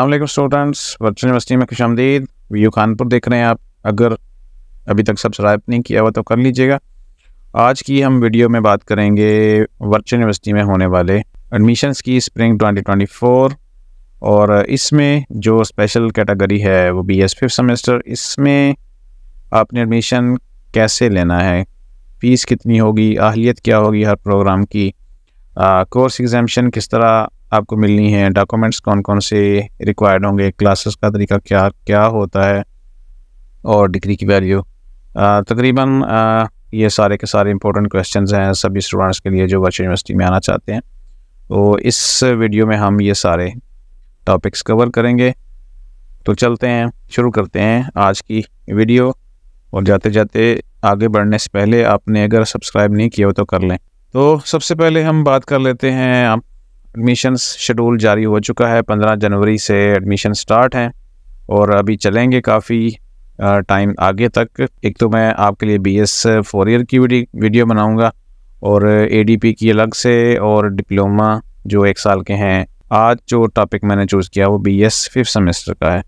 अल्लाह students virtual university में खुश आमदीद व्यू खानपुर देख रहे हैं आप अगर अभी तक सब्सक्राइब नहीं किया हुआ तो कर लीजिएगा आज की हम वीडियो में बात करेंगे वर्चुअल यूनिवर्सिटी में होने वाले एडमिशन्स की स्प्रिंग 2024 और इसमें जो स्पेशल कैटेगरी है वो बी एस फिफ्थ सेमेस्टर इसमें आपने एडमिशन कैसे लेना है फ़ीस कितनी होगी अहलियत क्या होगी हर प्रोग्राम की कोर्स एग्जामेशन किस तरह आपको मिलनी है डॉक्यूमेंट्स कौन कौन से रिक्वायर्ड होंगे क्लासेस का तरीका क्या क्या होता है और डिग्री की वैल्यू तकरीबन ये सारे के सारे इंपॉर्टेंट क्वेश्चन हैं सभी स्टूडेंट्स के लिए जो वर्चुअल यूनिवर्सिटी में आना चाहते हैं तो इस वीडियो में हम ये सारे टॉपिक्स कवर करेंगे तो चलते हैं शुरू करते हैं आज की वीडियो और जाते जाते आगे बढ़ने से पहले आपने अगर सब्सक्राइब नहीं किया हो तो कर लें तो सबसे पहले हम बात कर लेते हैं आप एडमिशन्स शेड्यूल जारी हो चुका है पंद्रह जनवरी से एडमिशन स्टार्ट हैं और अभी चलेंगे काफ़ी टाइम आगे तक एक तो मैं आपके लिए बी एस फोर ईयर की वीडियो बनाऊँगा और ए डी पी की अलग से और डिप्लोमा जो एक साल के हैं आज जो टॉपिक मैंने चूज़ किया वो बी एस फिफ्थ सेमेस्टर का है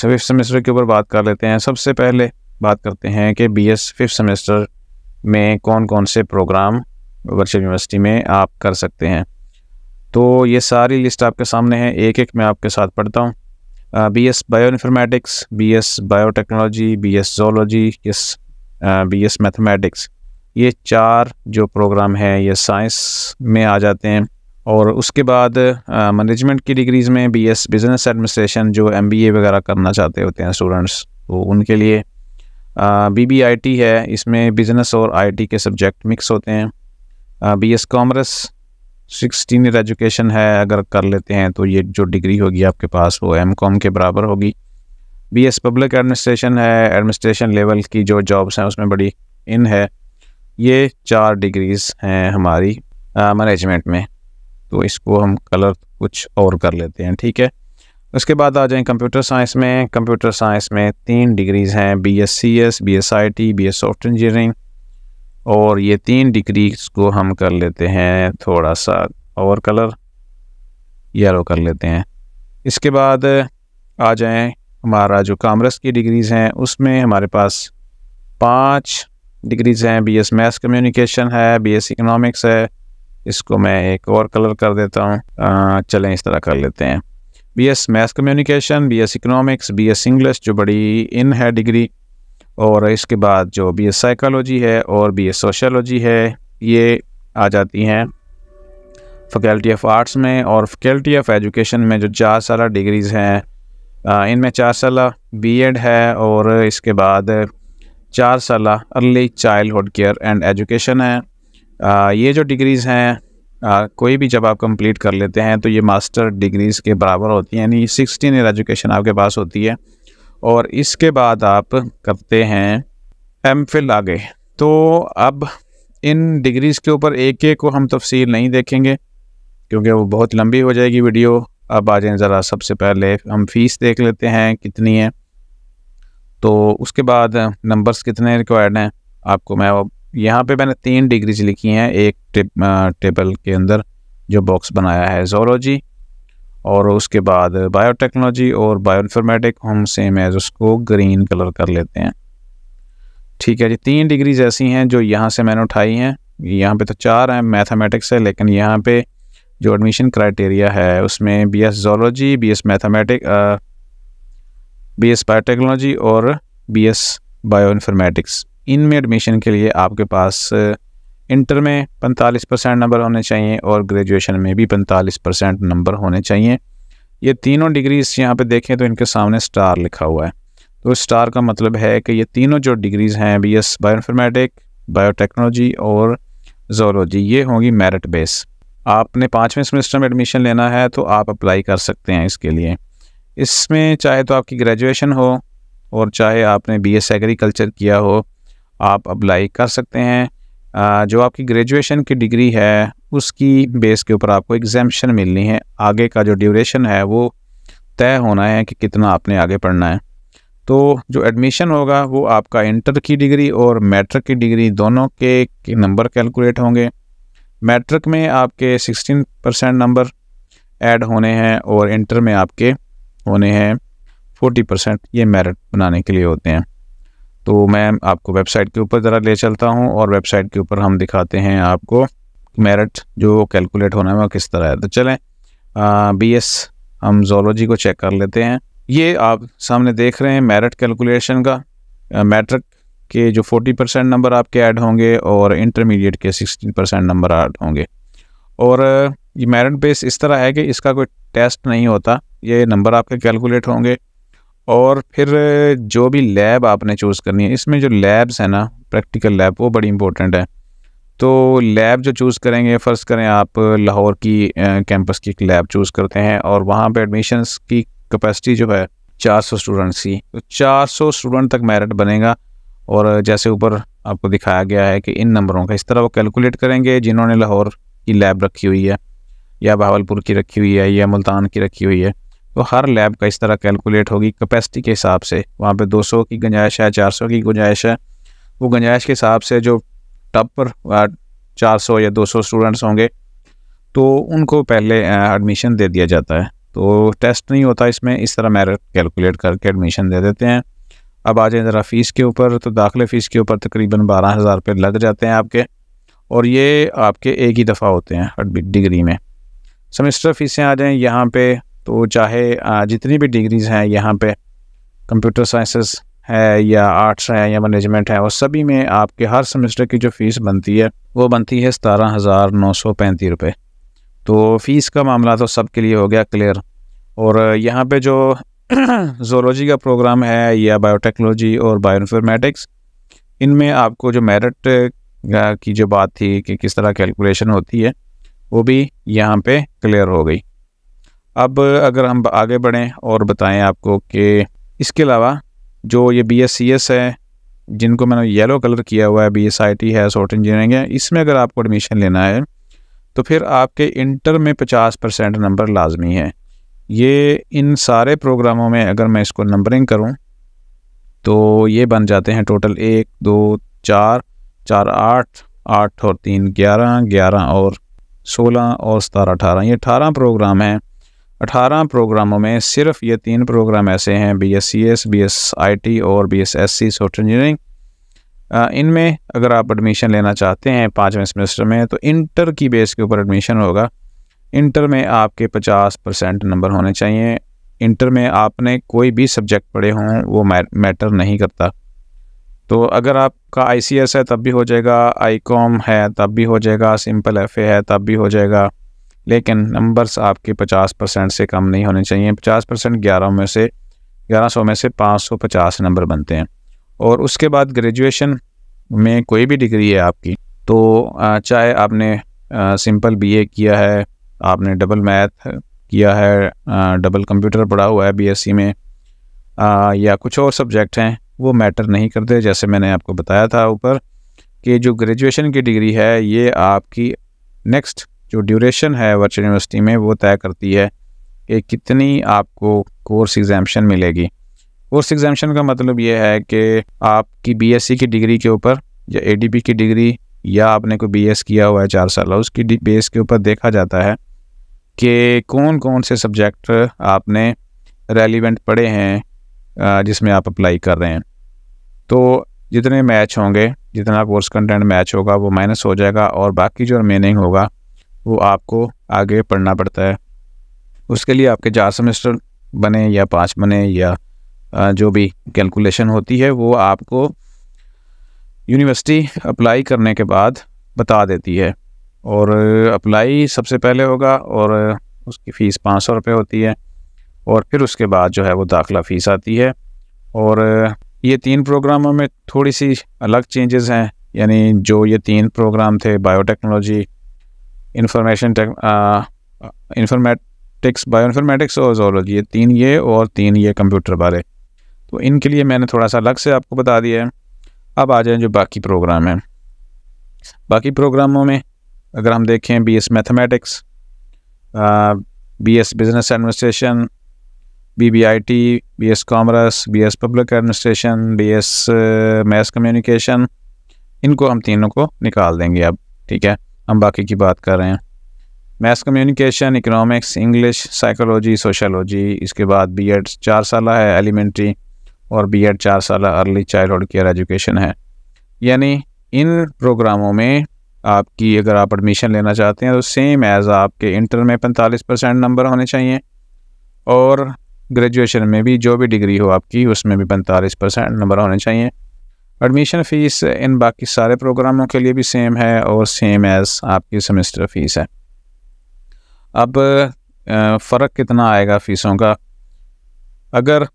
फिफ्थ सेमेस्टर के ऊपर बात कर लेते हैं सबसे पहले बात करते हैं कि बी एस फिफ्थ सेमेस्टर में कौन कौन से प्रोग्राम वर्चुअल यूनिवर्सिटी में आप कर सकते हैं तो ये सारी लिस्ट आपके सामने है एक एक मैं आपके साथ पढ़ता हूँ B S bio informatics B S biotechnology B S zoology yes B S mathematics ये चार जो प्रोग्राम हैं ये साइंस में आ जाते हैं और उसके बाद मैनेजमेंट की डिग्रीज़ में बी एस बिज़नेस एडमिनिस्ट्रेशन जो एम बी ए वगैरह करना चाहते होते हैं स्टूडेंट्स तो उनके लिए बी बी आई टी है इसमें बिज़नेस और आई टी के सब्जेक्ट मिक्स होते हैं B S commerce sixteen year education है अगर कर लेते हैं तो ये जो डिग्री होगी आपके पास वो एम कॉम के बराबर होगी बी एस पब्लिक एडमिनिस्ट्रेशन है एडमिनिस्ट्रेशन लेवल की जो जॉब्स हैं उसमें बड़ी इन है ये चार डिग्रीज़ हैं हमारी मैनेजमेंट में तो इसको हम कलर कुछ और कर लेते हैं ठीक है उसके बाद आ जाएं कंप्यूटर साइंस में कंप्यूटर साइंस में तीन डिग्रीज़ हैं B S C S B S I T B S soft engineering और ये तीन डिग्री को हम कर लेते हैं थोड़ा सा और कलर येलो कर लेते हैं इसके बाद आ जाएं हमारा जो कामरस की डिग्रीज़ हैं उसमें हमारे पास पाँच डिग्रीज़ हैं बी एस मैथ्स कम्युनिकेशन है बी एस इकनॉमिक्स है इसको मैं एक और कलर कर देता हूँ चलें इस तरह कर लेते हैं B S maths communication B S economics B S English जो बड़ी इन है डिग्री और इसके बाद जो बी एस साइकोलॉजी है और बी एस सोशलॉजी है ये आ जाती हैं फैकल्टी ऑफ आर्ट्स में और फैकल्टी ऑफ एजुकेशन में जो चार साल डिग्रीज़ हैं इनमें चार साल बी एड है और इसके बाद चार साल early childhood care and education है आ, ये जो डिग्रीज़ हैं आ, कोई भी जब आप कंप्लीट कर लेते हैं तो ये मास्टर डिग्रीज़ के बराबर होती हैं यानी सिक्सटीन ईयर एजुकेशन आपके पास होती है और इसके बाद आप करते हैं एम फिल आगे तो अब इन डिग्रीज़ के ऊपर एक एक को हम तफसील नहीं देखेंगे क्योंकि वो बहुत लंबी हो जाएगी वीडियो अब आ जाएँ ज़रा सबसे पहले हम फ़ीस देख लेते हैं कितनी है तो उसके बाद नंबर्स कितने रिक्वायर्ड हैं आपको मैं यहाँ पे मैंने तीन डिग्रीज लिखी हैं एक टेबल के अंदर जो बॉक्स बनाया है जोलॉजी और उसके बाद बायोटेक्नोलॉजी और बायो इन्फॉर्मेटिक हम सेम एज उसको ग्रीन कलर कर लेते हैं ठीक है जी तीन डिग्रीज ऐसी हैं जो यहाँ से मैंने उठाई हैं यहाँ पे तो चार हैं मैथमेटिक्स है लेकिन यहाँ पे जो एडमिशन क्राइटेरिया है उसमें B S zoology B S mathematic B S biotechnology और बी एस बायो इन्फॉर्मेटिक्स इनमें एडमिशन के लिए आपके पास इंटर में पैंतालीस परसेंट नंबर होने चाहिए और ग्रेजुएशन में भी पैंतालीस परसेंट नंबर होने चाहिए ये तीनों डिग्रीज़ यहाँ पे देखें तो इनके सामने स्टार लिखा हुआ है तो स्टार का मतलब है कि ये तीनों जो डिग्रीज़ हैं बी एस बायोइनफॉर्मेटिक बायोटेक्नोलॉजी और जोलॉजी ये होंगी मेरिट बेस आपने पाँचवें सेमेस्टर में एडमिशन लेना है तो आप अप्लाई कर सकते हैं इसके लिए इसमें चाहे तो आपकी ग्रेजुएशन हो और चाहे आपने बी एस एग्रीकल्चर किया हो आप अप्लाई कर सकते हैं जो आपकी ग्रेजुएशन की डिग्री है उसकी बेस के ऊपर आपको एग्जामेशन मिलनी है आगे का जो ड्यूरेशन है वो तय होना है कि कितना आपने आगे पढ़ना है तो जो एडमिशन होगा वो आपका इंटर की डिग्री और मैट्रिक की डिग्री दोनों के नंबर कैलकुलेट होंगे मैट्रिक में आपके 16 परसेंट नंबर ऐड होने हैं और इंटर में आपके होने हैं 40 परसेंट ये मेरिट बनाने के लिए होते हैं तो मैं आपको वेबसाइट के ऊपर ज़रा ले चलता हूँ और वेबसाइट के ऊपर हम दिखाते हैं आपको मेरिट जो कैलकुलेट होना है वह किस तरह है तो चलें बी एस हम जोलॉजी को चेक कर लेते हैं ये आप सामने देख रहे हैं मेरिट कैलकुलेशन का मैट्रिक के जो 40 परसेंट नंबर आपके ऐड होंगे और इंटरमीडिएट के 16 परसेंट नंबर ऐड होंगे और ये मेरिट बेस इस तरह है कि इसका कोई टेस्ट नहीं होता ये नंबर आपके कैलकुलेट होंगे और फिर जो भी लैब आपने चूज़ करनी है इसमें जो लैब्स हैं ना प्रैक्टिकल लैब वो बड़ी इंपॉर्टेंट है तो लैब जो चूज़ करेंगे फ़र्ज़ करें आप लाहौर की कैंपस की एक लैब चूज़ करते हैं और वहाँ पे एडमिशन्स की कैपेसिटी जो है 400 स्टूडेंट्स की तो 400 स्टूडेंट तक मेरिट बनेगा और जैसे ऊपर आपको दिखाया गया है कि इन नंबरों का इस तरह वो कैलकुलेट करेंगे जिन्होंने लाहौर की लैब रखी हुई है या बहावलपुर की रखी हुई है या मुल्तान की रखी हुई है तो हर लैब का इस तरह कैलकुलेट होगी कैपेसिटी के हिसाब से वहाँ पे 200 की गुंजाइश है 400 की गुंजाइश है वो गुंजाइश के हिसाब से जो टप पर 400 या 200 स्टूडेंट्स होंगे तो उनको पहले एडमिशन दे दिया जाता है तो टेस्ट नहीं होता इसमें इस तरह मेरिट कैलकुलेट करके एडमिशन दे देते हैं अब आ जाए ज़रा फ़ीस के ऊपर तो दाखिले फ़ीस के ऊपर तकरीबन बारह हज़ार रुपये लग जाते हैं आपके और ये आपके एक ही दफ़ा होते हैं डिग्री में सेमेस्टर फ़ीसें आ जाएँ यहाँ पे तो चाहे जितनी भी डिग्रीज़ हैं यहाँ पे कंप्यूटर साइंसेस है या आर्ट्स है या मैनेजमेंट है और सभी में आपके हर सेमेस्टर की जो फ़ीस बनती है वो बनती है सतारह हज़ार नौ सौ पैंतीस रुपये तो फ़ीस का मामला तो सब के लिए हो गया क्लियर और यहाँ पे जो जोलॉजी का प्रोग्राम है या बायोटेक्नोलॉजी और बायो इन्फॉर्मेटिक्स इनमें आपको जो मेरिट की जो बात थी कि किस तरह कैलकुलेशन होती है वो भी यहाँ पे क्लियर हो गई अब अगर हम आगे बढ़ें और बताएं आपको कि इसके अलावा जो ये बी एस सी एस है जिनको मैंने येलो कलर किया हुआ है बी एस आई टी है सॉफ्ट इंजीनियरिंग है इसमें अगर आपको एडमिशन लेना है तो फिर आपके इंटर में पचास परसेंट नंबर लाजमी है ये इन सारे प्रोग्रामों में अगर मैं इसको नंबरिंग करूं तो ये बन जाते हैं टोटल एक दो चार चार आठ आठ और तीन ग्यारह ग्यारह और सोलह और सतारह अठारह ये अठारह प्रोग्राम हैं अठारह प्रोग्रामों में सिर्फ ये तीन प्रोग्राम ऐसे हैं B S C S B S I T और B S S C software engineering इनमें अगर आप एडमिशन लेना चाहते हैं पाँचवें सेमेस्टर में तो इंटर की बेस के ऊपर एडमिशन होगा इंटर में आपके पचास परसेंट नंबर होने चाहिए इंटर में आपने कोई भी सब्जेक्ट पढ़े हों वो मैटर नहीं करता तो अगर आपका आई सी एस है तब भी हो जाएगा आई कॉम है तब भी हो जाएगा सिंपल एफ ए है तब भी हो जाएगा लेकिन नंबर्स आपके 50 परसेंट से कम नहीं होने चाहिए 50 परसेंट ग्यारह में से 1100 में से 550 नंबर बनते हैं और उसके बाद ग्रेजुएशन में कोई भी डिग्री है आपकी तो चाहे आपने सिंपल बीए किया है आपने डबल मैथ किया है डबल कंप्यूटर पढ़ा हुआ है बीएससी में या कुछ और सब्जेक्ट हैं वो मैटर नहीं करते जैसे मैंने आपको बताया था ऊपर कि जो ग्रेजुएशन की डिग्री है ये आपकी नेक्स्ट जो ड्यूरेशन है वर्चुअल यूनिवर्सिटी में वो तय करती है कि कितनी आपको कोर्स एग्जामेशन मिलेगी कोर्स एग्जामेशन का मतलब ये है कि आपकी बीएससी की डिग्री के ऊपर या एडीपी की डिग्री या आपने कोई बीएस किया हुआ है चार साल उसकी बेस के ऊपर देखा जाता है कि कौन कौन से सब्जेक्ट आपने रेलिवेंट पढ़े हैं जिसमें आप अप्लाई कर रहे हैं तो जितने मैच होंगे जितना कोर्स कंटेंट मैच होगा वो माइनस हो जाएगा और बाकी जो रिमेनिंग होगा वो आपको आगे पढ़ना पड़ता है उसके लिए आपके चार सेमेस्टर बने या पाँच बने या जो भी कैलकुलेशन होती है वो आपको यूनिवर्सिटी अप्लाई करने के बाद बता देती है और अप्लाई सबसे पहले होगा और उसकी फ़ीस पाँच सौ रुपये होती है और फिर उसके बाद जो है वो दाखला फ़ीस आती है और ये तीन प्रोग्रामों में थोड़ी सी अलग चेंजेस हैं यानी जो ये तीन प्रोग्राम थे बायोटेक्नोलॉजी इंफॉर्मेशन इंफॉर्मेटिक्स बायोइनफॉर्मेटिक्स और जोलॉजी ये तीन ये और तीन ये कंप्यूटर बारे तो इनके लिए मैंने थोड़ा सा अलग से आपको बता दिया है अब आ जाए जो बाकी प्रोग्राम हैं बाकी प्रोग्रामों में अगर हम देखें B S mathematics B S business administration B B I T B S commerce B S public administration B S math communication इनको हम तीनों को निकाल देंगे अब ठीक है हम बाकी की बात कर रहे हैं maths communication economics English psychology sociology इसके बाद बी एड चार साल है एलिमेंट्री और बी एड चार साल अर्ली चाइल्डहुड केयर एजुकेशन है यानी इन प्रोग्रामों में आपकी अगर आप एडमिशन लेना चाहते हैं तो सेम एज़ आपके इंटर में पैंतालीस परसेंट नंबर होने चाहिए और ग्रेजुएशन में भी जो भी डिग्री हो आपकी उसमें भी पैंतालीस परसेंट नंबर होने चाहिए एडमिशन फ़ीस इन बाकी सारे प्रोग्रामों के लिए भी सेम है और सेम एज़ आपकी सेमेस्टर फ़ीस है अब फ़र्क कितना आएगा फ़ीसों का अगर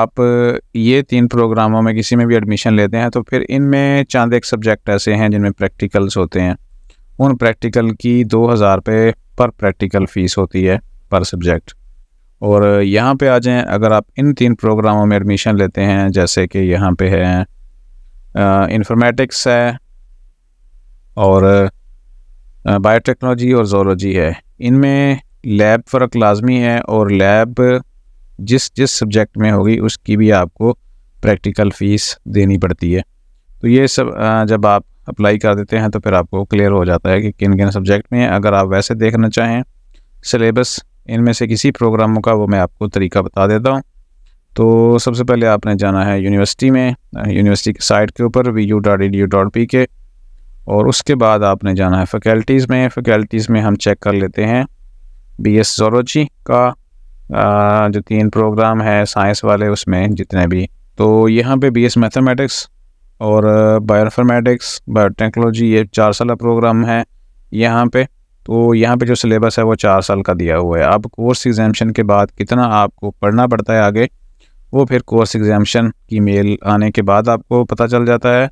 आप ये तीन प्रोग्रामों में किसी में भी एडमिशन लेते हैं तो फिर इनमें चांद एक सब्जेक्ट ऐसे हैं जिनमें प्रैक्टिकल्स होते हैं उन प्रैक्टिकल की दो हज़ार रुपये पर प्रैक्टिकल फ़ीस होती है पर सब्जेक्ट और यहाँ पे आ जाएं अगर आप इन तीन प्रोग्रामों में एडमिशन लेते हैं जैसे कि यहाँ पे है इंफॉर्मेटिक्स है और बायोटेक्नोलॉजी और जोलॉजी है इनमें लैब फ़र्क लाजमी है और लैब जिस जिस सब्जेक्ट में होगी उसकी भी आपको प्रैक्टिकल फ़ीस देनी पड़ती है तो ये सब जब आप अप्लाई कर देते हैं तो फिर आपको क्लियर हो जाता है कि किन किन सब्जेक्ट में अगर आप वैसे देखना चाहें सिलेबस इनमें से किसी प्रोग्रामों का वो मैं आपको तरीका बता देता हूँ तो सबसे पहले आपने जाना है यूनिवर्सिटी में यूनिवर्सिटी के साइट के ऊपर V U dot E D U dot P K और उसके बाद आपने जाना है फैकल्टीज़ में फैकल्टीज़ में हम चेक कर लेते हैं बी एस जोलॉजी का आ, जो तीन प्रोग्राम है साइंस वाले उसमें जितने भी तो यहाँ पे बी एस मैथमेटिक्स और बायोइनफॉर्मेटिक्स बायोटेक्नोलॉजी ये चार साल प्रोग्राम है यहाँ पे तो यहाँ पे जो सिलेबस है वो चार साल का दिया हुआ है अब कोर्स एग्जामेशन के बाद कितना आपको पढ़ना पड़ता है आगे वो फिर कोर्स एग्जामेशन की मेल आने के बाद आपको पता चल जाता है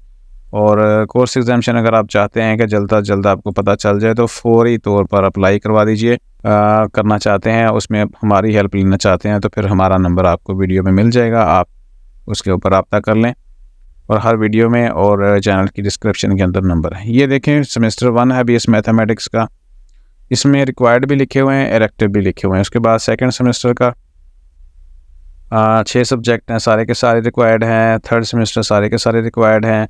और कोर्स एग्जामेशन अगर आप चाहते हैं कि जल्द अज जल्द आपको पता चल जाए तो फौरी तौर पर अप्लाई करवा दीजिए करना चाहते हैं उसमें हमारी हेल्प लेना चाहते हैं तो फिर हमारा नंबर आपको वीडियो में मिल जाएगा आप उसके ऊपर रबता कर लें और हर वीडियो में और चैनल की डिस्क्रिप्शन के अंदर नंबर है ये देखें सेमेस्टर वन है बी एस मैथमेटिक्स का इसमें रिक्वायर्ड भी लिखे हुए हैं इलेक्टिव भी लिखे हुए हैं उसके बाद सेकेंड सेमेस्टर का छः सब्जेक्ट हैं सारे के सारे रिक्वायर्ड हैं थर्ड सेमेस्टर सारे के सारे रिक्वायर्ड हैं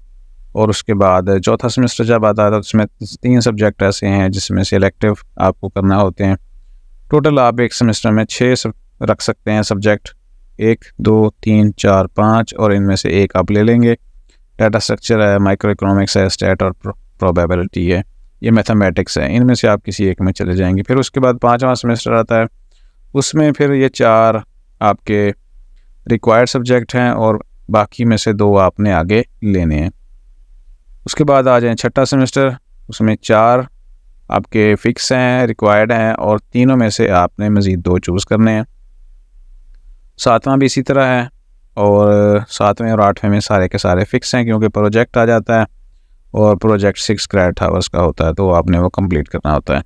और उसके बाद चौथा सेमेस्टर जब आता है तो उसमें तीन सब्जेक्ट ऐसे हैं जिसमें से इलेक्टिव आपको करना होते हैं टोटल आप एक सेमेस्टर में छः सब रख सकते हैं सब्जेक्ट एक दो तीन चार पाँच और इनमें से एक आप ले लेंगे डाटा स्ट्रक्चर है माइक्रो इकोनॉमिक्स है स्टेट और प्रोबेबिलिटी है ये मैथमेटिक्स है इनमें से आप किसी एक में चले जाएंगे फिर उसके बाद पाँचवा सेमेस्टर आता है उसमें फिर ये चार आपके रिक्वायर्ड सब्जेक्ट हैं और बाकी में से दो आपने आगे लेने हैं उसके बाद आ जाए छठा सेमेस्टर उसमें चार आपके फिक्स हैं रिक्वायर्ड हैं और तीनों में से आपने मज़ीद दो चूज़ करने हैं सातवां भी इसी तरह है और सातवें और आठवें में सारे के सारे फिक्स हैं क्योंकि प्रोजेक्ट आ जाता है और प्रोजेक्ट सिक्स क्रेडिट आवर्स का होता है तो आपने वो कंप्लीट करना होता है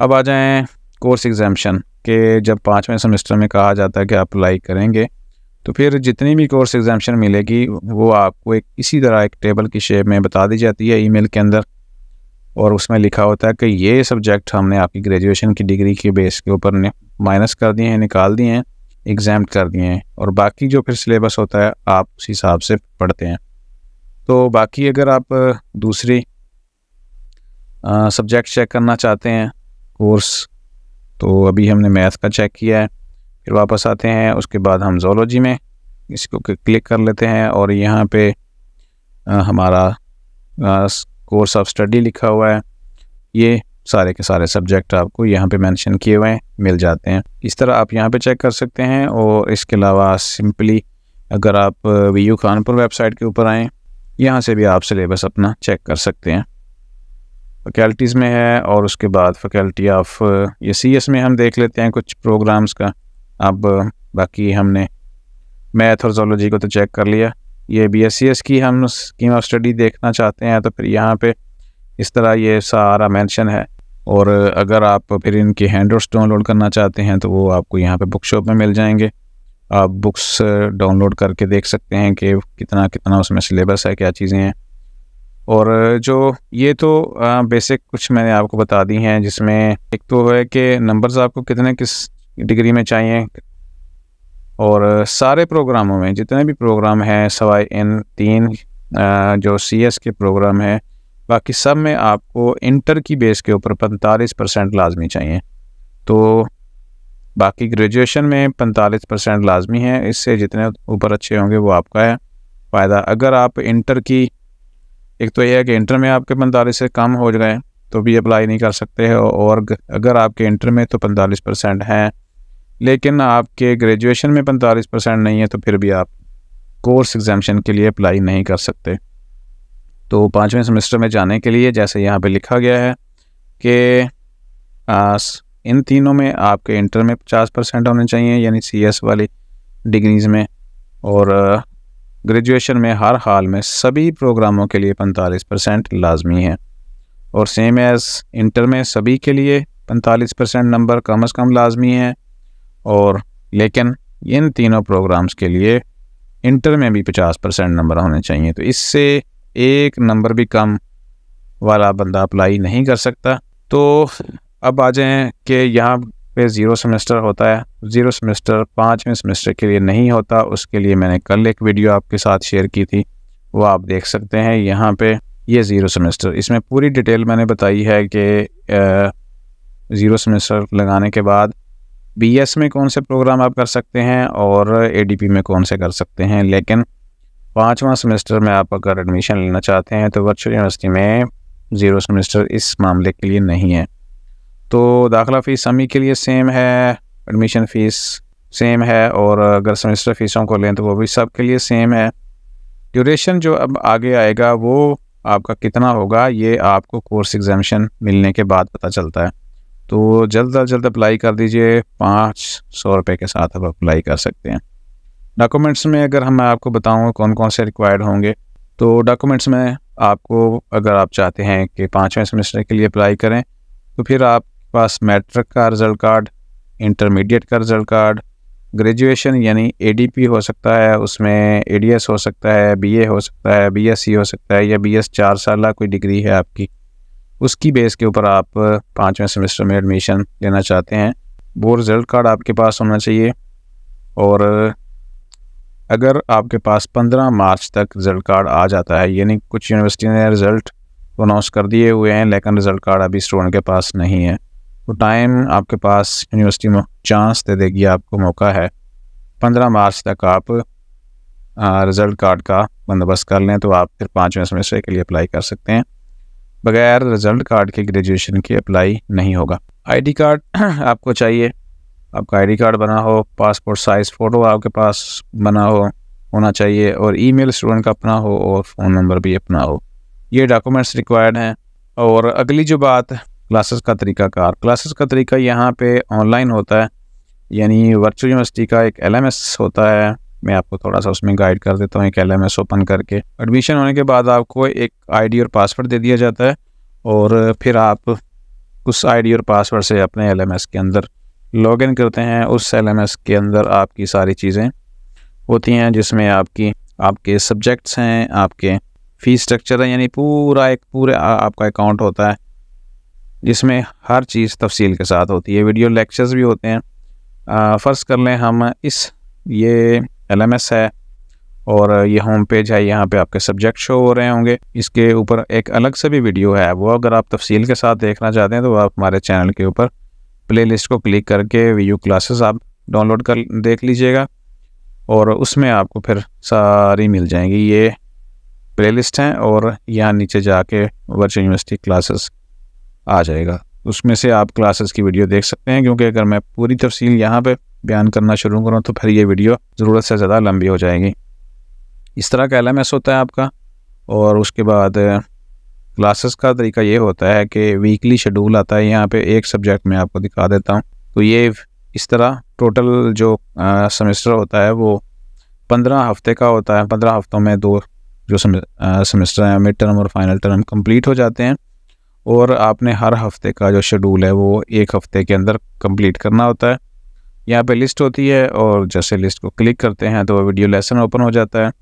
अब आ जाएँ कोर्स एग्जामेशन के जब पाँचवें सेमेस्टर में कहा जाता है कि आप अप्लाई करेंगे तो फिर जितनी भी कोर्स एग्जामेशन मिलेगी वो आपको एक इसी तरह एक टेबल की शेप में बता दी जाती है ईमेल के अंदर और उसमें लिखा होता है कि ये सब्जेक्ट हमने आपकी ग्रेजुएशन की डिग्री के बेस के ऊपर माइनस कर दिए हैं निकाल दिए हैं एग्जाम कर दिए हैं और बाकी जो फिर सिलेबस होता है आप उस हिसाब से पढ़ते हैं तो बाकी अगर आप दूसरी सब्जेक्ट चेक करना चाहते हैं कोर्स तो अभी हमने मैथ का चेक किया है फिर वापस आते हैं उसके बाद हम जोलॉजी में इसको क्लिक कर लेते हैं और यहाँ पे आ, हमारा कोर्स ऑफ स्टडी लिखा हुआ है ये सारे के सारे सब्जेक्ट आपको यहाँ पे मेंशन किए हुए हैं मिल जाते हैं इस तरह आप यहाँ पे चेक कर सकते हैं और इसके अलावा सिंपली अगर आप वी यू खानपुर वेबसाइट के ऊपर आएँ यहाँ से भी आप सिलेबस अपना चेक कर सकते हैं फैकल्टीज़ में है और उसके बाद फैकल्टी ऑफ ये सी एस में हम देख लेते हैं कुछ प्रोग्राम्स का अब बाकी हमने मैथ और जोलॉजी को तो चेक कर लिया ये बी एस सी एस की हम स्कीम ऑफ स्टडी देखना चाहते हैं तो फिर यहाँ पे इस तरह ये सारा मेंशन है और अगर आप फिर इनके हैंड डाउनलोड करना चाहते हैं तो वो आपको यहाँ पे बुक शॉप में मिल जाएंगे आप बुक्स डाउनलोड uh, करके देख सकते हैं कि कितना कितना उसमें सिलेबस है क्या चीज़ें हैं और uh, जो ये तो बेसिक uh, कुछ मैंने आपको बता दी हैं जिसमें एक तो है कि नंबर्स आपको कितने किस डिग्री में चाहिए और सारे प्रोग्रामों में जितने भी प्रोग्राम हैं सवाए इन तीन जो सी एस के प्रोग्राम हैं बाकी सब में आपको इंटर की बेस के ऊपर पैंतालीस परसेंट लाजमी चाहिए तो बाकी ग्रेजुएशन में पैंतालीस परसेंट लाजमी है इससे जितने ऊपर अच्छे होंगे वो आपका है फ़ायदा अगर आप इंटर की एक तो यह है कि इंटर में आपके पैंतालीस से कम हो जाए तो भी अप्लाई नहीं कर सकते हो और अगर आपके इंटर में तो पैंतालीस परसेंट हैं लेकिन आपके ग्रेजुएशन में पैंतालीस परसेंट नहीं है तो फिर भी आप कोर्स एग्जामेशन के लिए अप्लाई नहीं कर सकते तो पाँचवें सेमेस्टर में जाने के लिए जैसे यहाँ पर लिखा गया है कि इन तीनों में आपके इंटर में पचास परसेंट होने चाहिए यानी सी एस वाली डिग्रीज़ में और ग्रेजुएशन में हर हाल में सभी प्रोग्रामों के लिए पैंतालीस परसेंट लाजमी है और सेम एज़ इंटर में सभी के लिए पैंतालीस परसेंट नंबर कम अज़ कम लाजमी है और लेकिन इन तीनों प्रोग्राम्स के लिए इंटर में भी पचास परसेंट नंबर होने चाहिए तो इससे एक नंबर भी कम वाला बंदा अप्लाई नहीं कर सकता तो अब आ जाएँ कि यहाँ पे ज़ीरो सेमेस्टर होता है ज़ीरो सेमेस्टर पाँचवें सेमेस्टर के लिए नहीं होता उसके लिए मैंने कल एक वीडियो आपके साथ शेयर की थी वो आप देख सकते हैं यहाँ पे ये ज़ीरो सेमेस्टर इसमें पूरी डिटेल मैंने बताई है कि ज़ीरो सेमेस्टर लगाने के बाद बीएस में कौन से प्रोग्राम आप कर सकते हैं और एडीपी में कौन से कर सकते हैं लेकिन पाँचवा सेमेस्टर में आप अगर एडमिशन लेना चाहते हैं तो वर्चुअल यूनिवर्सिटी में ज़ीरो सेमेस्टर इस मामले के लिए नहीं है तो दाखिला फ़ीस समी के लिए सेम है एडमिशन फ़ीस सेम है और अगर सेमेस्टर फ़ीसों को लें तो वो भी सब के लिए सेम है ड्यूरेशन जो अब आगे आएगा वो आपका कितना होगा ये आपको कोर्स एग्जामिशन मिलने के बाद पता चलता है तो जल्द अज जल्द अप्लाई कर दीजिए पाँच सौ रुपये के साथ आप अप्लाई कर सकते हैं डॉक्यूमेंट्स में अगर हम आपको बताऊँ कौन कौन से रिक्वायर्ड होंगे तो डॉक्यूमेंट्स में आपको अगर आप चाहते हैं कि पाँचवें सेमेस्टर के लिए अप्लाई करें तो फिर आप पास मैट्रिक का रिजल्ट कार्ड इंटरमीडिएट का रिजल्ट कार्ड ग्रेजुएशन यानी एडीपी हो सकता है उसमें एडीएस हो सकता है बीए हो सकता है बीएससी हो सकता है या बीएस चार साल कोई डिग्री है आपकी उसकी बेस के ऊपर आप पाँचवें सेमेस्टर में एडमिशन लेना चाहते हैं वो रिज़ल्ट कार्ड आपके पास होना चाहिए और अगर आपके पास 15 मार्च तक रिज़ल्ट कार्ड आ जाता है यानी कुछ यूनिवर्सिटी ने रिज़ल्ट अनाउंस कर दिए हुए हैं लेकिन रिज़ल्ट कार्ड अभी स्टूडेंट के पास नहीं है तो टाइम आपके पास यूनिवर्सिटी में चांस दे देगी आपको मौका है पंद्रह मार्च तक आप रिज़ल्ट कार्ड का बंदोबस्त कर लें तो आप फिर पाँचवें सेमेस्टर के लिए अप्लाई कर सकते हैं बगैर रिज़ल्ट कार्ड के ग्रेजुएशन के अप्लाई नहीं होगा आईडी कार्ड आपको चाहिए आपका आईडी कार्ड बना हो पासपोर्ट साइज़ फ़ोटो आपके पास बना हो होना चाहिए और ईमेल स्टूडेंट का अपना हो और फ़ोन नंबर भी अपना हो ये डॉक्यूमेंट्स रिक्वायर्ड हैं और अगली जो बात क्लासेस का कार क्लासेस का तरीका यहाँ पे ऑनलाइन होता है यानी वर्चुअल यूनिवर्सिटी का एक एल होता है मैं आपको थोड़ा सा उसमें गाइड कर देता हूँ एक एल ओपन करके एडमिशन होने के बाद आपको एक आईडी और पासवर्ड दे दिया जाता है और फिर आप उस आईडी और पासवर्ड से अपने एल के अंदर लॉग करते हैं उस एल के अंदर आपकी सारी चीज़ें होती हैं जिसमें आपकी आपके सब्जेक्ट्स हैं आपके फ़ीस स्ट्रक्चर है यानी पूरा एक पूरे आपका अकाउंट होता है जिसमें हर चीज़ तफसील के साथ होती है वीडियो लेक्चर्स भी होते हैं फ़र्ज़ कर लें हम इस ये एल है और ये होम पेज है यहाँ पे आपके सब्जेक्ट शो हो रहे होंगे इसके ऊपर एक अलग से भी वीडियो है वो अगर आप तफसील के साथ देखना चाहते हैं तो आप हमारे चैनल के ऊपर लिस्ट को क्लिक करके वी यू क्लासेस आप डाउनलोड कर देख लीजिएगा और उसमें आपको फिर सारी मिल जाएंगी ये प्लेलिस्ट हैं और यहाँ नीचे जाके वर्चुअल यूनिवर्सिटी क्लासेस आ जाएगा उसमें से आप क्लासेस की वीडियो देख सकते हैं क्योंकि अगर मैं पूरी तफसील यहाँ पर बयान करना शुरू करूँ तो फिर ये वीडियो ज़रूरत से ज़्यादा लंबी हो जाएगी इस तरह का एल होता है आपका और उसके बाद क्लासेस का तरीका ये होता है कि वीकली शेड्यूल आता है यहाँ पे एक सब्जेक्ट में आपको दिखा देता हूँ तो ये इस तरह टोटल जो सेमेस्टर होता है वो पंद्रह हफ्ते का होता है पंद्रह हफ्तों में दो जो सेमेस्टर हैं मिड टर्म और फाइनल टर्म कम्प्लीट हो जाते हैं और आपने हर हफ्ते का जो शेड्यूल है वो एक हफ्ते के अंदर कंप्लीट करना होता है यहाँ पे लिस्ट होती है और जैसे लिस्ट को क्लिक करते हैं तो वीडियो लेसन ओपन हो जाता है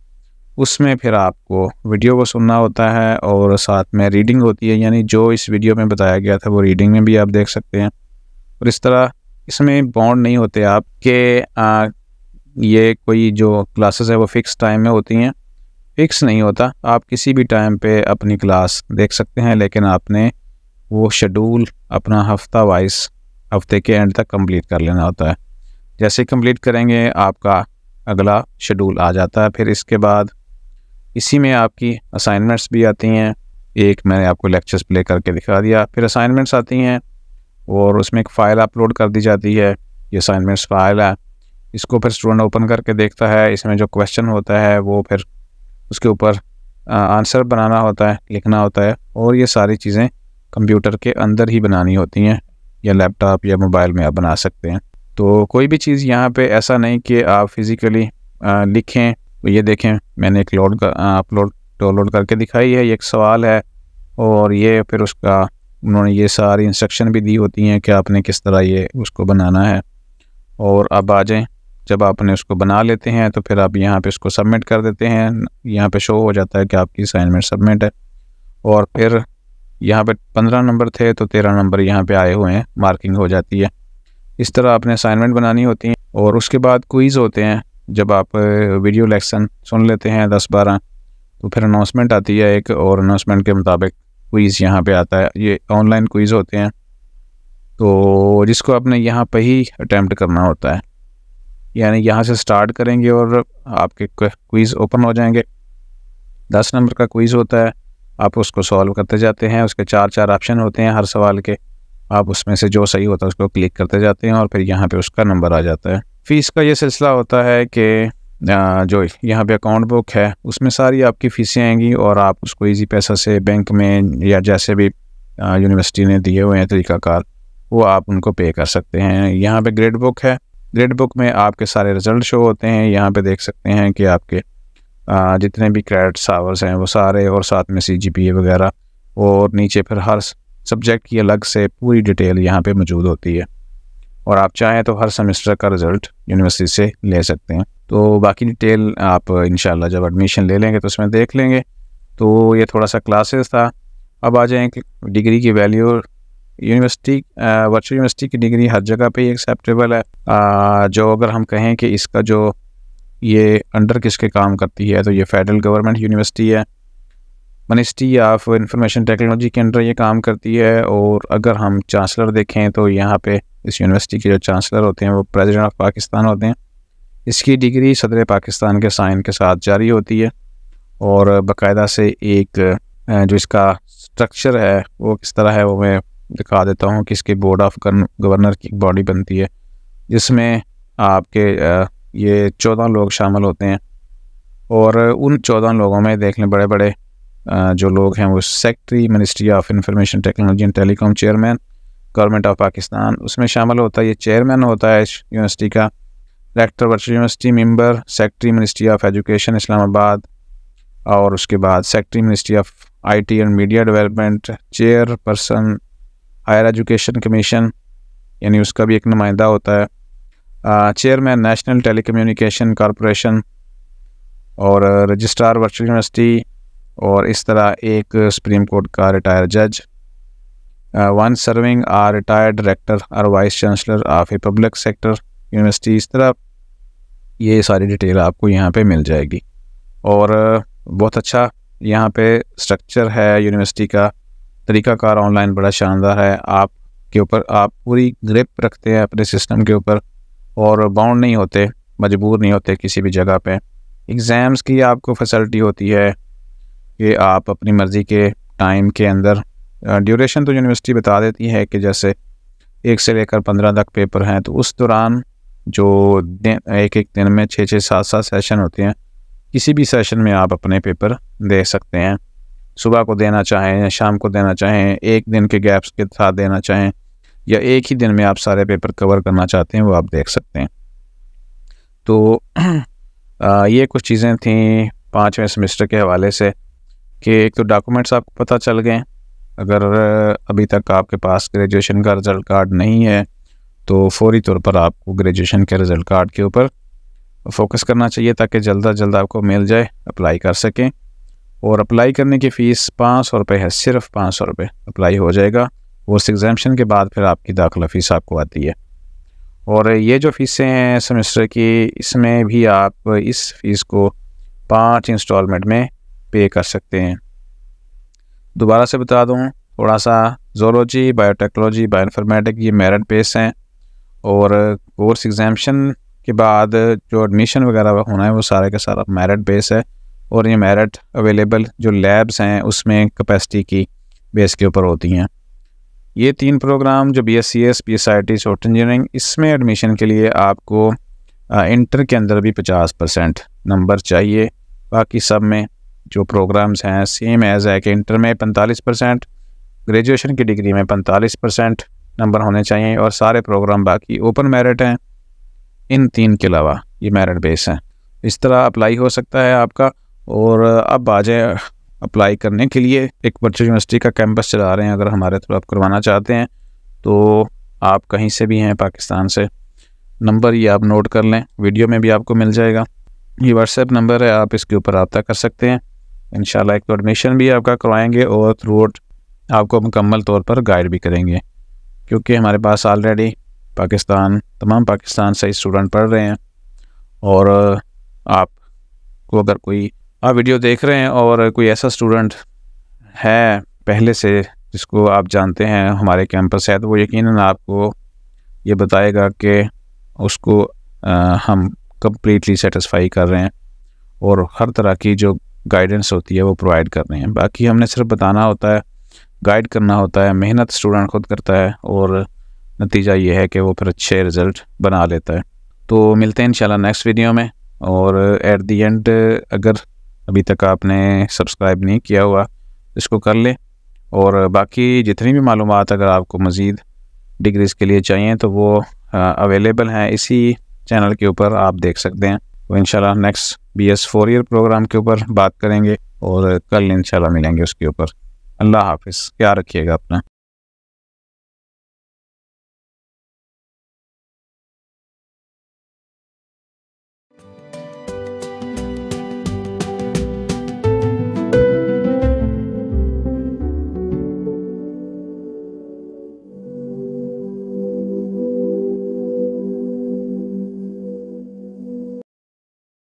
उसमें फिर आपको वीडियो को सुनना होता है और साथ में रीडिंग होती है यानी जो इस वीडियो में बताया गया था वो रीडिंग में भी आप देख सकते हैं और इस तरह इसमें बॉन्ड नहीं होते आपके ये कोई जो क्लासेस है वो फिक्स टाइम में होती हैं फिक्स नहीं होता आप किसी भी टाइम पे अपनी क्लास देख सकते हैं लेकिन आपने वो शेड्यूल अपना हफ्ता वाइज हफ्ते के एंड तक कंप्लीट कर लेना होता है जैसे कंप्लीट करेंगे आपका अगला शेड्यूल आ जाता है फिर इसके बाद इसी में आपकी असाइनमेंट्स भी आती हैं एक मैंने आपको लेक्चर्स प्ले करके दिखा दिया फिर असाइनमेंट्स आती हैं और उसमें एक फ़ाइल अपलोड कर दी जाती है ये असाइनमेंट्स फ़ाइल है इसको फिर स्टूडेंट ओपन करके देखता है इसमें जो क्वेश्चन होता है वो फिर उसके ऊपर आंसर बनाना होता है लिखना होता है और ये सारी चीज़ें कंप्यूटर के अंदर ही बनानी होती हैं या लैपटॉप या मोबाइल में आप बना सकते हैं तो कोई भी चीज़ यहाँ पे ऐसा नहीं कि आप फिज़िकली लिखें तो ये देखें मैंने एक लोड कर अपलोड डाउनलोड करके दिखाई है ये एक सवाल है और ये फिर उसका उन्होंने ये सारी इंस्ट्रक्शन भी दी होती हैं कि आपने किस तरह ये उसको बनाना है और अब आ जाएँ जब आपने उसको बना लेते हैं तो फिर आप यहाँ पे इसको सबमिट कर देते हैं यहाँ पे शो हो जाता है कि आपकी असाइनमेंट सबमिट है और फिर यहाँ पे पंद्रह नंबर थे तो तेरह नंबर यहाँ पे आए हुए हैं मार्किंग हो जाती है इस तरह आपने असाइनमेंट बनानी होती हैं और उसके बाद क्विज़ होते हैं जब आप वीडियो लेक्सन सुन लेते हैं दस बारह तो फिर अनाउंसमेंट आती है एक और अनाउंसमेंट के मुताबिक क्विज़ यहाँ पर आता है ये ऑनलाइन क्विज़ होते हैं तो जिसको आपने यहाँ पर ही अटैम्प्ट करना होता है यानी यहाँ से स्टार्ट करेंगे और आपके क्विज़ ओपन हो जाएंगे दस नंबर का क्विज़ होता है आप उसको सॉल्व करते जाते हैं उसके चार चार ऑप्शन होते हैं हर सवाल के आप उसमें से जो सही होता है उसको क्लिक करते जाते हैं और फिर यहाँ पे उसका नंबर आ जाता है फ़ीस का ये सिलसिला होता है कि जो यहाँ पे अकाउंट बुक है उसमें सारी आपकी फ़ीसें आएंगी और आप उसको इजी पैसा से बैंक में या जैसे भी यूनिवर्सिटी ने दिए हुए हैं तरीक़ाकार वो आप उनको पे कर सकते हैं यहाँ पर ग्रेड बुक है ग्रेड बुक में आपके सारे रिजल्ट शो होते हैं यहाँ पे देख सकते हैं कि आपके जितने भी क्रेडिट्स आवर्स हैं वो सारे और साथ में सी जी पी ए वगैरह और नीचे फिर हर सब्जेक्ट की अलग से पूरी डिटेल यहाँ पे मौजूद होती है और आप चाहें तो हर सेमेस्टर का रिज़ल्ट यूनिवर्सिटी से ले सकते हैं तो बाकी डिटेल आप इन जब एडमिशन ले लेंगे तो उसमें देख लेंगे तो ये थोड़ा सा क्लासेस था अब आ जाएँ डिग्री की वैल्यू यूनिवर्सिटी वर्चुअल यूनिवर्सिटी की डिग्री हर जगह पे ही एक्सेप्टेबल है आ, uh, जो अगर हम कहें कि इसका जो ये अंडर किसके काम करती है तो ये फेडरल गवर्नमेंट यूनिवर्सिटी है मिनिस्ट्री ऑफ इंफॉर्मेशन टेक्नोलॉजी के अंडर ये काम करती है और अगर हम चांसलर देखें तो यहाँ पे इस यूनिवर्सिटी के जो चांसलर होते हैं वो प्रेसिडेंट ऑफ पाकिस्तान होते हैं इसकी डिग्री सदर पाकिस्तान के साइन के साथ जारी होती है और बाकायदा से एक uh, जो इसका स्ट्रक्चर है वो किस तरह है वो मैं दिखा देता हूँ कि इसके बोर्ड ऑफ गवर्नर की बॉडी बनती है जिसमें आपके ये चौदह लोग शामिल होते हैं और उन चौदह लोगों में देख लें बड़े बड़े जो लोग हैं वो secretary ministry of information technology and telecom chairman government of Pakistan उसमें शामिल होता है ये चेयरमैन होता है यूनिवर्सिटी का rector virtual university member secretary ministry of education Islamabad और उसके बाद secretary ministry of IT and media development chair person higher education commission यानी उसका भी एक नुमाइंदा होता है chairman national telecommunication corporation और रजिस्ट्रार वर्चुअल यूनिवर्सिटी और इस तरह एक सुप्रीम कोर्ट का रिटायर जज one serving or retired director और vice chancellor of a public sector university इस तरह ये सारी डिटेल आपको यहाँ पे मिल जाएगी और बहुत अच्छा यहाँ पे स्ट्रक्चर है यूनिवर्सिटी का तरीकाकार ऑनलाइन बड़ा शानदार है आप के ऊपर आप पूरी ग्रिप रखते हैं अपने सिस्टम के ऊपर और बाउंड नहीं होते मजबूर नहीं होते किसी भी जगह पे एग्ज़ाम्स की आपको फैसिलिटी होती है कि आप अपनी मर्ज़ी के टाइम के अंदर ड्यूरेशन तो यूनिवर्सिटी बता देती है कि जैसे एक से लेकर पंद्रह तक पेपर हैं तो उस दौरान जो दिन एक एक दिन में छः छः सात सात सेशन होते हैं किसी भी सेशन में आप अपने पेपर दे सकते हैं सुबह को देना चाहें या शाम को देना चाहें एक दिन के गैप्स के साथ देना चाहें या एक ही दिन में आप सारे पेपर कवर करना चाहते हैं वो आप देख सकते हैं तो आ, ये कुछ चीज़ें थी पाँचवें सेमेस्टर के हवाले से कि एक तो डॉक्यूमेंट्स आपको पता चल गए अगर अभी तक आपके पास ग्रेजुएशन का रिज़ल्ट कार्ड नहीं है तो फौरी तौर पर आपको ग्रेजुएशन के रिज़ल्ट कार्ड के ऊपर फोकस करना चाहिए ताकि जल्द अज जल्द आपको मिल जाए अप्लाई कर सकें और अप्लाई करने की फ़ीस पाँच सौ रुपये है सिर्फ पाँच सौ रुपये अप्लाई हो जाएगा उस एग्ज़ामेशन के बाद फिर आपकी दाखिला फ़ीस आपको आती है और ये जो फ़ीसें हैं सेमेस्टर की इसमें भी आप इस फ़ीस को पाँच इंस्टॉलमेंट में पे कर सकते हैं दोबारा से बता दूँ थोड़ा सा जोलॉजी बायोटेक्नोलॉजी इन्फॉर्मेटिक ये मेरिट बेस हैं और कोर्स एग्जामेशन के बाद जो एडमिशन वगैरह होना है वो सारे का सारा मेरिट बेस है और ये मेरिट अवेलेबल जो लैब्स हैं उसमें कैपेसिटी की बेस के ऊपर होती हैं ये तीन प्रोग्राम जो B S C S P S I T soft engineering इसमें एडमिशन के लिए आपको आ, इंटर के अंदर भी पचास परसेंट नंबर चाहिए बाकी सब में जो प्रोग्राम्स हैं सेम एज़ है कि इंटर में पैंतालीस परसेंट ग्रेजुएशन की डिग्री में पैंतालीस परसेंट नंबर होने चाहिए और सारे प्रोग्राम बाकी ओपन मेरिट हैं इन तीन के अलावा ये मेरिट बेस हैं इस तरह अप्लाई हो सकता है आपका और अब आ जाए अप्लाई करने के लिए एक बच्चे यूनिवर्सिटी का कैंपस चला रहे हैं अगर हमारे थ्रू आप करवाना चाहते हैं तो आप कहीं से भी हैं पाकिस्तान से नंबर ये आप नोट कर लें वीडियो में भी आपको मिल जाएगा ये व्हाट्सएप नंबर है आप इसके ऊपर रबता कर सकते हैं इन एक तो एडमिशन भी आपका करवाएंगे और थ्रू आपको मुकम्मल तौर पर गाइड भी करेंगे क्योंकि हमारे पास ऑलरेडी पाकिस्तान तमाम पाकिस्तान से स्टूडेंट पढ़ रहे हैं और आपको अगर कोई आप वीडियो देख रहे हैं और कोई ऐसा स्टूडेंट है पहले से जिसको आप जानते हैं हमारे कैंपस है तो वो यकीनन आपको ये बताएगा कि उसको आ, हम कम्प्लीटली सेटिस्फाई कर रहे हैं और हर तरह की जो गाइडेंस होती है वो प्रोवाइड कर रहे हैं बाकी हमने सिर्फ बताना होता है गाइड करना होता है मेहनत स्टूडेंट खुद करता है और नतीजा ये है कि वो फिर अच्छे रिज़ल्ट बना लेता है तो मिलते हैं इंशाल्लाह नेक्स्ट वीडियो में और एट दी एंड अगर अभी तक आपने सब्सक्राइब नहीं किया हुआ इसको कर लें और बाकी जितनी भी मालूम अगर आपको मज़ीद डिग्रीज़ के लिए चाहिए तो वो अवेलेबल हैं इसी चैनल के ऊपर आप देख सकते हैं तो इन next B S four year program के ऊपर बात करेंगे और कल इन मिलेंगे उसके ऊपर अल्लाह हाफिज़ क्या रखिएगा अपना